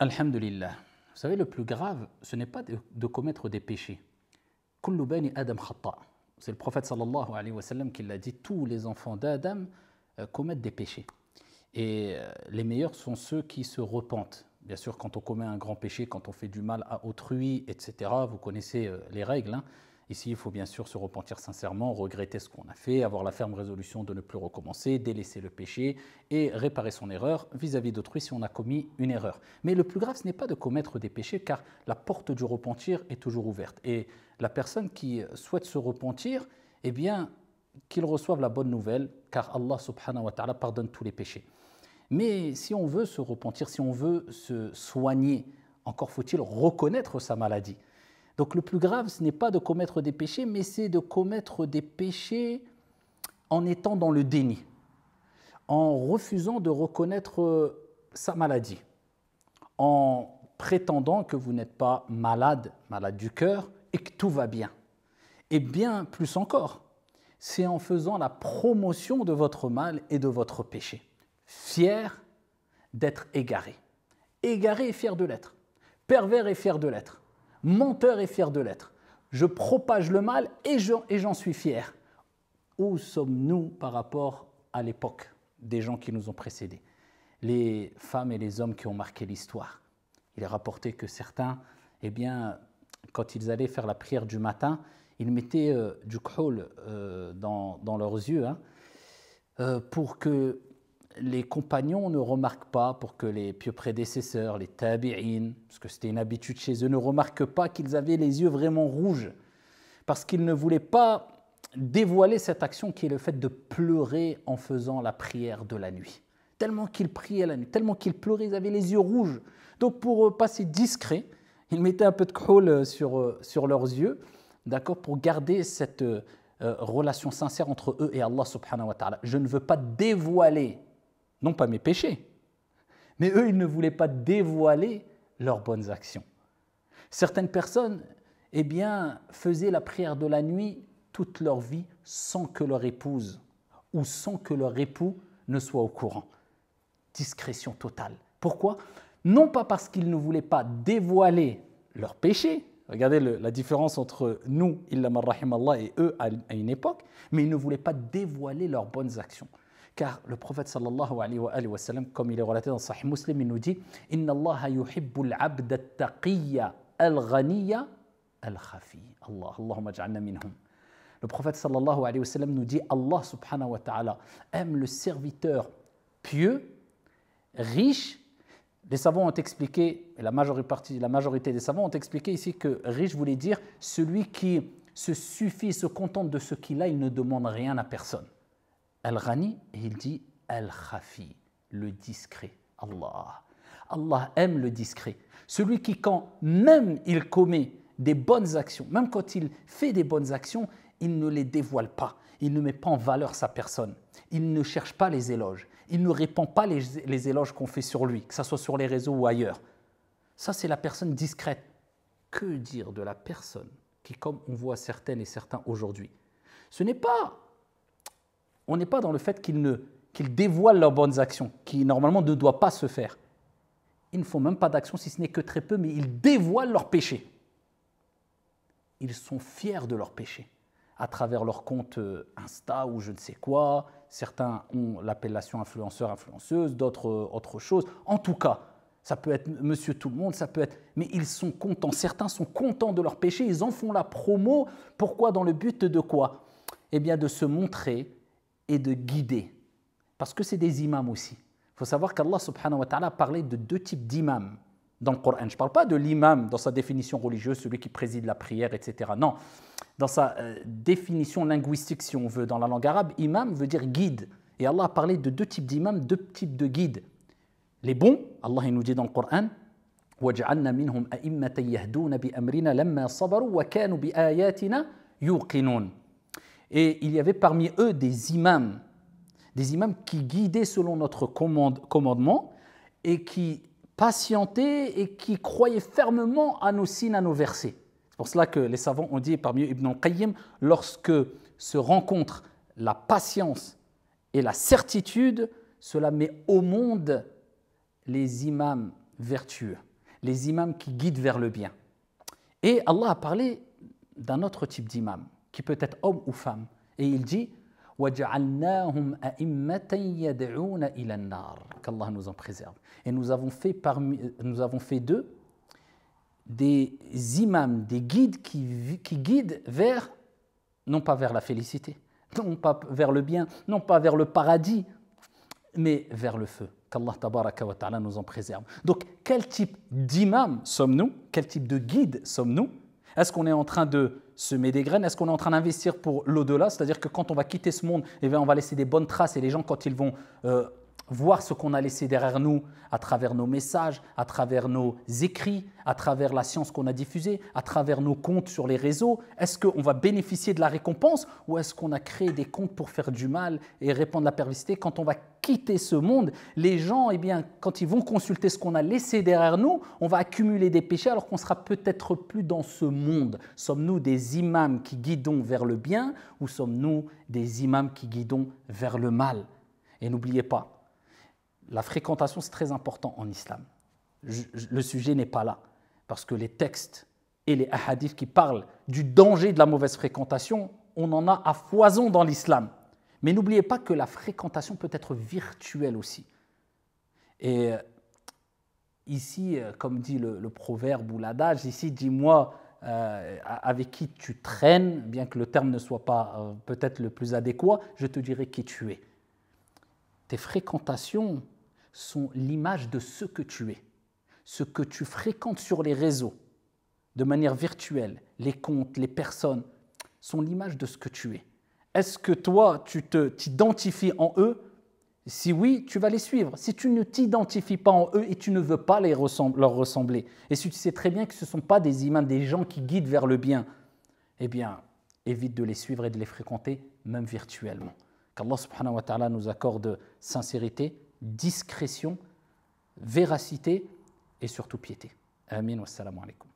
Alhamdulillah. Vous savez, le plus grave, ce n'est pas de, commettre des péchés. C'est le prophète sallallahu qui l'a dit tous les enfants d'Adam euh, commettent des péchés. Et euh, les meilleurs sont ceux qui se repentent. Bien sûr, quand on commet un grand péché, quand on fait du mal à autrui, etc., vous connaissez euh, les règles. Hein. Ici, il faut bien sûr se repentir sincèrement, regretter ce qu'on a fait, avoir la ferme résolution de ne plus recommencer, délaisser le péché et réparer son erreur vis-à-vis d'autrui si on a commis une erreur. Mais le plus grave, ce n'est pas de commettre des péchés car la porte du repentir est toujours ouverte. Et la personne qui souhaite se repentir, eh bien, qu'il reçoive la bonne nouvelle car Allah subhanahu wa ta'ala pardonne tous les péchés. Mais si on veut se repentir, si on veut se soigner, encore faut-il reconnaître sa maladie. Donc le plus grave, ce n'est pas de commettre des péchés, mais c'est de commettre des péchés en étant dans le déni, en refusant de reconnaître euh, sa maladie, en prétendant que vous n'êtes pas malade, malade du cœur, et que tout va bien. Et bien plus encore, c'est en faisant la promotion de votre mal et de votre péché, fier d'être égaré, égaré et fier de l'être, pervers et fier de l'être menteur et fier de l'être. Je propage le mal et j'en suis fier. Où sommes-nous par rapport à l'époque des gens qui nous ont précédés Les femmes et les hommes qui ont marqué l'histoire. Il est rapporté que certains, eh bien, quand ils allaient faire la prière du matin, ils mettaient euh, du khol euh, dans, leurs yeux hein, euh, pour que les compagnons ne remarquent pas, pour que les pieux prédécesseurs, les tabi'in, parce que c'était une habitude chez eux, ne remarquent pas qu'ils avaient les yeux vraiment rouges, parce qu'ils ne voulaient pas dévoiler cette action qui est le fait de pleurer en faisant la prière de la nuit. Tellement qu'ils priaient la nuit, tellement qu'ils pleuraient, ils avaient les yeux rouges. Donc pour euh, passer discret, ils mettaient un peu de crawl euh, sur, euh, sur leurs yeux, d'accord, pour garder cette relation sincère entre eux et Allah subhanahu wa ta'ala. Je ne veux pas dévoiler non pas mes péchés, mais eux, ils ne voulaient pas dévoiler leurs bonnes actions. Certaines personnes, eh bien, faisaient la prière de la nuit toute leur vie sans que leur épouse ou sans que leur époux ne soit au courant. Discrétion totale. Pourquoi Non pas parce qu'ils ne voulaient pas dévoiler leurs péchés. Regardez la différence entre nous, Allah, et eux à une époque, mais ils ne voulaient pas dévoiler leurs bonnes actions. Car le prophète sallallahu alayhi wa, sallam, comme il est relaté dans Sahih Muslim, il nous dit Inna Allah yuhibbul abd al-taqiyya al-ghaniya al-khafi. Allah, Allahumma ja'alna minhum. Le prophète sallallahu alayhi wa sallam nous dit Allah subhanahu wa ta'ala aime le serviteur pieux, riche. Les savants ont expliqué, et la majorité, la majorité des savants ont expliqué ici que riche voulait dire celui qui se suffit, se contente de ce qu'il a, il ne demande rien à personne. Al-Ghani et il dit Al-Khafi, le discret. Allah. Allah aime le discret. Celui qui, quand même il commet des bonnes actions, même quand il fait des bonnes actions, il ne les dévoile pas. Il ne met pas en valeur sa personne. Il ne cherche pas les éloges. Il ne répand pas les, les éloges qu'on fait sur lui, que ce soit sur les réseaux ou ailleurs. Ça, c'est la personne discrète. Que dire de la personne qui, comme on voit certaines et certains aujourd'hui, ce n'est pas on n'est pas dans le fait qu'ils ne dévoilent leurs bonnes actions, qui normalement ne doit pas se faire. Ils ne font même pas d'action, si ce n'est que très peu, mais ils dévoilent leurs péchés. Ils sont fiers de leurs péchés, à travers leur compte euh, Insta ou je ne sais quoi. Certains ont l'appellation influenceur, influenceuse, d'autres euh, autre chose. En tout cas, ça peut être Monsieur Tout le Monde, ça peut être. Mais ils sont contents. Certains sont contents de leurs péchés. Ils en font la promo. Pourquoi Dans le but de quoi Eh bien, de se montrer et de guider. Parce que c'est des imams aussi. Il faut savoir qu'Allah subhanahu wa ta'ala parlait de deux types d'imams dans le Coran. Je ne parle pas de l'imam dans sa définition religieuse, celui qui préside la prière, etc. Non, dans sa euh, définition linguistique, si on veut, dans la langue arabe, imam veut dire guide. Et Allah a parlé de deux types d'imams, deux types de guides. Les bons, Allah il nous dit dans le Coran, et il y avait parmi eux des imams, des imams qui guidaient selon notre commandement et qui patientaient et qui croyaient fermement à nos signes, à nos versets. C'est pour cela que les savants ont dit, parmi eux Ibn al-Qayyim, lorsque se rencontrent la patience et la certitude, cela met au monde les imams vertueux, les imams qui guident vers le bien. Et Allah a parlé d'un autre type d'imam, qui peut être homme ou femme. Et il dit Qu'Allah nous en préserve. Et nous avons fait, parmi, nous avons fait d'eux des imams, des guides qui, qui guident vers, non pas vers la félicité, non pas vers le bien, non pas vers le paradis, mais vers le feu. Qu'Allah nous en préserve. Donc, quel type d'imam sommes-nous Quel type de guide sommes-nous est-ce qu'on est en train de semer des graines Est-ce qu'on est en train d'investir pour l'au-delà C'est-à-dire que quand on va quitter ce monde, et eh bien, on va laisser des bonnes traces et les gens, quand ils vont euh, voir ce qu'on a laissé derrière nous à travers nos messages, à travers nos écrits, à travers la science qu'on a diffusée, à travers nos comptes sur les réseaux Est-ce qu'on va bénéficier de la récompense ou est-ce qu'on a créé des comptes pour faire du mal et répandre la perversité Quand on va quitter ce monde, les gens, eh bien, quand ils vont consulter ce qu'on a laissé derrière nous, on va accumuler des péchés alors qu'on sera peut-être plus dans ce monde. Sommes-nous des imams qui guidons vers le bien ou sommes-nous des imams qui guidons vers le mal Et n'oubliez pas, la fréquentation, c'est très important en islam. Le sujet n'est pas là, parce que les textes et les hadiths qui parlent du danger de la mauvaise fréquentation, on en a à foison dans l'islam. Mais n'oubliez pas que la fréquentation peut être virtuelle aussi. Et euh, ici, euh, comme dit le, proverbe ou l'adage, ici, dis-moi euh, avec qui tu traînes, bien que le terme ne soit pas peut-être le plus adéquat, je te dirai qui tu es. Tes fréquentations sont l'image de ce que tu es, ce que tu fréquentes sur les réseaux, de manière virtuelle, les comptes, les personnes, sont l'image de ce que tu es. Est-ce que toi, tu t'identifies en eux Si oui, tu vas les suivre. Si tu ne t'identifies pas en eux et tu ne veux pas leur ressembler, et si tu sais très bien que ce ne sont pas des imams, des gens qui guident vers le bien, eh bien, évite de les suivre et de les fréquenter, même virtuellement. Qu'Allah subhanahu nous accorde sincérité, discrétion, véracité et surtout piété. Amin wa alaikum.